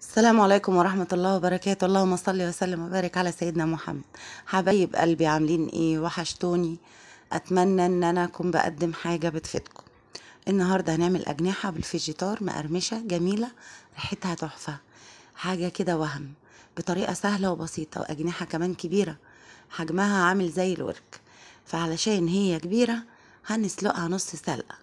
السلام عليكم ورحمة الله وبركاته اللهم صل وسلم وبارك على سيدنا محمد حبايب قلبي عاملين ايه وحشتوني اتمنى ان انا اكون بقدم حاجة بتفيدكم النهاردة هنعمل اجنحة بالفيجيتار مقرمشة جميلة ريحتها تحفة حاجة كده وهم بطريقة سهلة وبسيطة واجنحة كمان كبيرة حجمها عامل زي الورك فعلشان هي كبيرة هنسلقها نص سلقة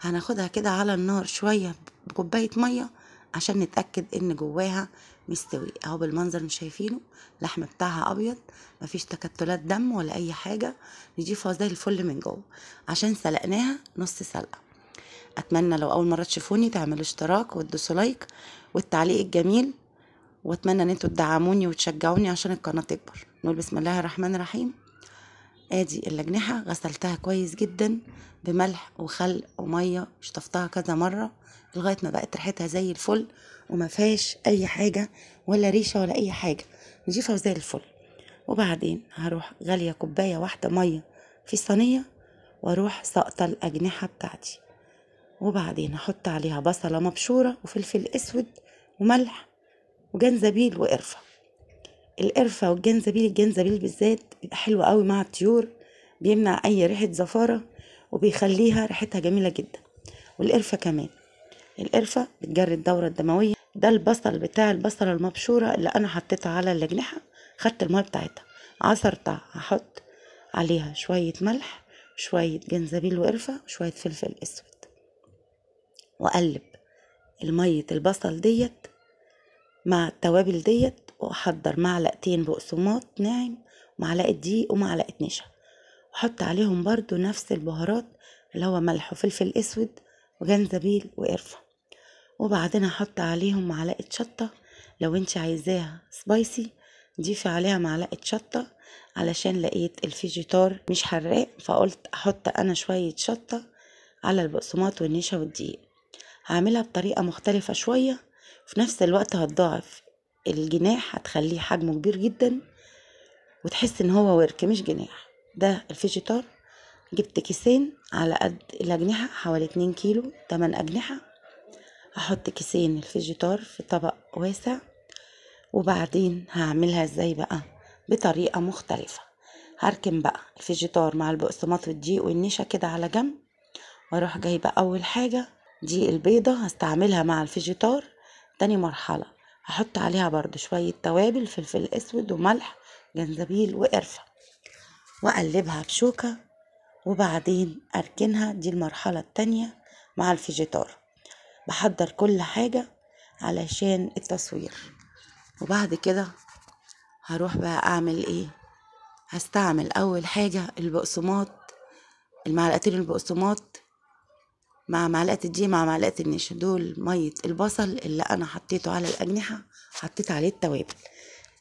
هناخدها كده على النار شوية بكوباية مية عشان نتأكد ان جواها مستوي اهو بالمنظر مش شايفينه اللحم بتاعها ابيض مفيش تكتلات دم ولا اي حاجة نضيفها زي الفل من جوه عشان سلقناها نص سلقة اتمنى لو اول مرة تشوفوني تعملوا اشتراك وتدوسوا لايك والتعليق الجميل واتمنى ان انتوا تدعموني وتشجعوني عشان القناة تكبر نقول بسم الله الرحمن الرحيم ادي الاجنحة غسلتها كويس جدا بملح وخل ومية شطفتها كذا مرة لغاية ما بقت ريحتها زي الفل وما فيهاش اي حاجة ولا ريشة ولا اي حاجة نضيفة وزي الفل وبعدين هروح غالية كوباية واحدة مية في صينية واروح ساقطة الاجنحة بتاعتي وبعدين هحط عليها بصلة مبشورة وفلفل اسود وملح وجنزبيل وقرفه القرفة والجنزبيل الجنزبيل بالذات بيبقى حلو قوي مع الطيور بيمنع أي ريحة زفارة وبيخليها ريحتها جميلة جدا والقرفة كمان القرفة بتجري الدورة الدموية ده البصل بتاع البصلة المبشورة اللي أنا حطيتها على الأجنحة خدت المية بتاعتها عصرتها هحط عليها شوية ملح شوية جنزبيل وقرفة وشوية فلفل أسود وأقلب المية البصل ديت مع التوابل ديت واحضر معلقتين بقسماط ناعم ومعلقه دقيق ومعلقه نشا واحط عليهم برضو نفس البهارات اللي هو ملح وفلفل اسود وجنزبيل وقرفه وبعدين احط عليهم معلقه شطه لو انت عايزاها سبايسي ضيفي عليها معلقه شطه علشان لقيت الفيجيتار مش حراق فقلت احط انا شويه شطه على البقسماط والنشا والدقيق هعملها بطريقه مختلفه شويه في نفس الوقت هتضاعف الجناح هتخليه حجمه كبير جدا وتحس ان هو ورك مش جناح ده الفيجيتار جبت كيسين على قد الأجنحة حوالي اتنين كيلو تمن أجنحة هحط كيسين الفيجيتار في طبق واسع وبعدين هعملها ازاي بقى بطريقة مختلفة هركن بقى الفيجيتار مع البقسماط والدقيق والنشا كده على جنب واروح جايبة أول حاجة دي البيضة هستعملها مع الفيجيتار تاني مرحلة هحط عليها برضو شوية توابل فلفل اسود وملح جنزبيل وقرفة واقلبها بشوكة وبعدين اركنها دي المرحلة التانية مع الفيجيتار بحضر كل حاجة علشان التصوير وبعد كده هروح بقى اعمل ايه هستعمل اول حاجة البقسماط المعلقتين البقسماط مع معلقه الدي مع معلقه النشا دول ميه البصل اللي انا حطيته على الاجنحه حطيت عليه التوابل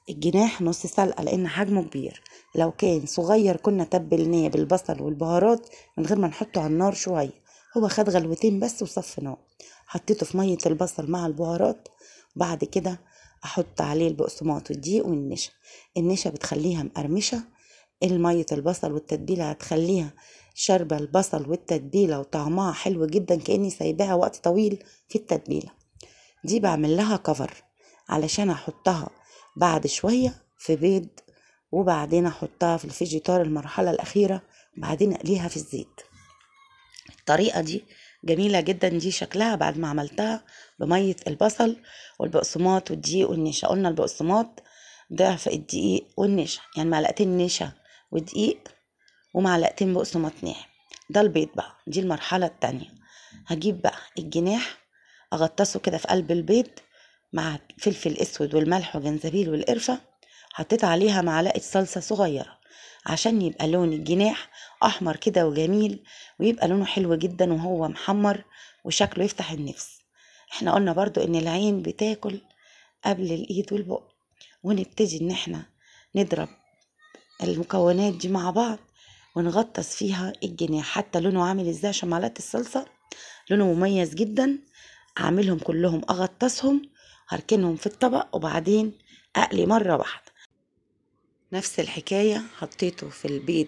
الجناح نص سلقه لان حجمه كبير لو كان صغير كنا تبلناه بالبصل والبهارات من غير ما نحطه على النار شويه هو خد غلوتين بس وصفناه حطيته في ميه البصل مع البهارات بعد كده احط عليه البقسماط والضيق والنشا النشا بتخليها مقرمشه المية البصل والتتبيلة هتخليها شاربة البصل والتتبيلة وطعمها حلو جدا كأني سايباها وقت طويل في التتبيلة دي بعمل لها كفر علشان احطها بعد شوية في بيض وبعدين احطها في الفيجيتار المرحلة الاخيرة وبعدين اقليها في الزيت الطريقة دي جميلة جدا دي شكلها بعد ما عملتها بمية البصل والبقسماط والدقيق والنشا قلنا البقسماط ضعف الدقيق والنشا يعني معلقتين نشا ودقيق ومعلقتين بقسماط مطنيه ده البيض بقى دي المرحلة التانية هجيب بقى الجناح اغطسه كده في قلب البيض مع فلفل اسود والملح وجنزبيل والقرفة حطيت عليها معلقة صلصة صغيرة عشان يبقى لون الجناح احمر كده وجميل ويبقى لونه حلو جدا وهو محمر وشكله يفتح النفس احنا قلنا برضو ان العين بتاكل قبل الايد والبق ونبتدي ان احنا نضرب المكونات دي مع بعض ونغطس فيها الجناح حتى لونه عامل ازاي عشان معلقه الصلصه لونه مميز جدا اعملهم كلهم اغطسهم هركنهم في الطبق وبعدين اقلي مره واحده نفس الحكايه حطيته في البيض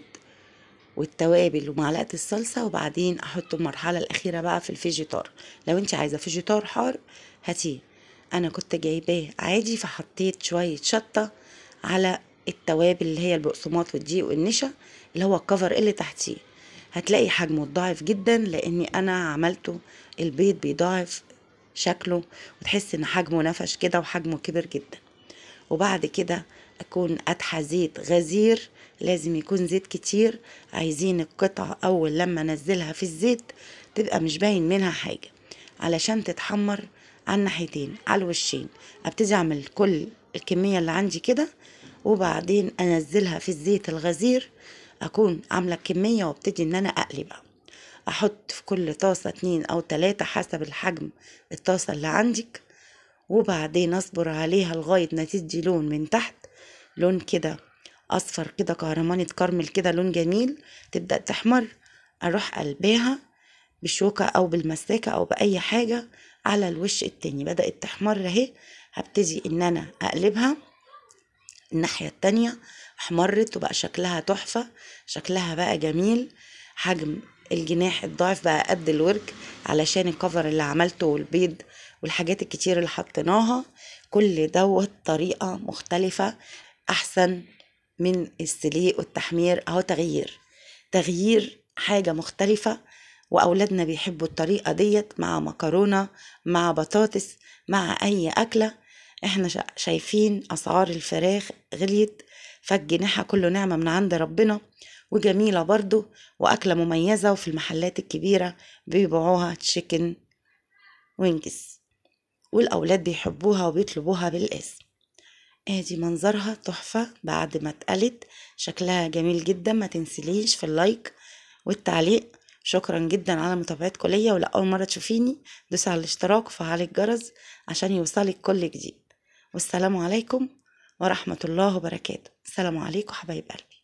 والتوابل ومعلقه الصلصه وبعدين احطه المرحله الاخيره بقى في الفيجيتار لو انت عايزه فيجيتار حار هاتيه انا كنت جايباه عادي فحطيت شويه شطه على التوابل اللي هي البقسماط والدقيق والنشا اللي هو الكفر اللي تحتيه هتلاقي حجمه ضعيف جدا لاني انا عملته البيض بيضاعف شكله وتحس ان حجمه نفش كده وحجمه كبر جدا وبعد كده اكون قدحة زيت غزير لازم يكون زيت كتير عايزين القطعة اول لما انزلها في الزيت تبقى مش باين منها حاجة علشان تتحمر على الناحيتين على الوشين ابتدي اعمل كل الكمية اللي عندي كده وبعدين انزلها في الزيت الغزير اكون عامله كميه وابتدي ان انا اقلي بقى احط في كل طاسه اتنين او تلاتة حسب الحجم الطاسه اللي عندك وبعدين اصبر عليها لغايه ما تدي لون من تحت لون كده اصفر كده كهرمانة كرمل كده لون جميل تبدا تحمر اروح قلبها بالشوكه او بالمساكه او باي حاجه على الوش التاني بدات تحمر اهي هبتدي ان انا اقلبها الناحية التانية احمرت وبقى شكلها تحفة شكلها بقى جميل حجم الجناح الضعف بقى قد الورك علشان الكفر اللي عملته والبيض والحاجات الكتير اللي حطيناها كل دوت طريقة مختلفة أحسن من السليق والتحمير أهو تغيير تغيير حاجة مختلفة وأولادنا بيحبوا الطريقة ديت مع مكرونة مع بطاطس مع أي أكلة احنا شايفين اسعار الفراخ غليت فالجناحة كله نعمة من عند ربنا وجميلة برضو وأكلة مميزة وفي المحلات الكبيرة بيبيعوها تشيكن وينجز والأولاد بيحبوها وبيطلبوها بالاسم ادي منظرها تحفة بعد ما اتقلت شكلها جميل جدا ما تنسليش في اللايك والتعليق شكرا جدا على متابعتكم ليا ولأول مرة تشوفيني دوسي على الاشتراك وفعلي الجرس عشان يوصلك كل جديد والسلام عليكم ورحمة الله وبركاته السلام عليكم حبايب قلبي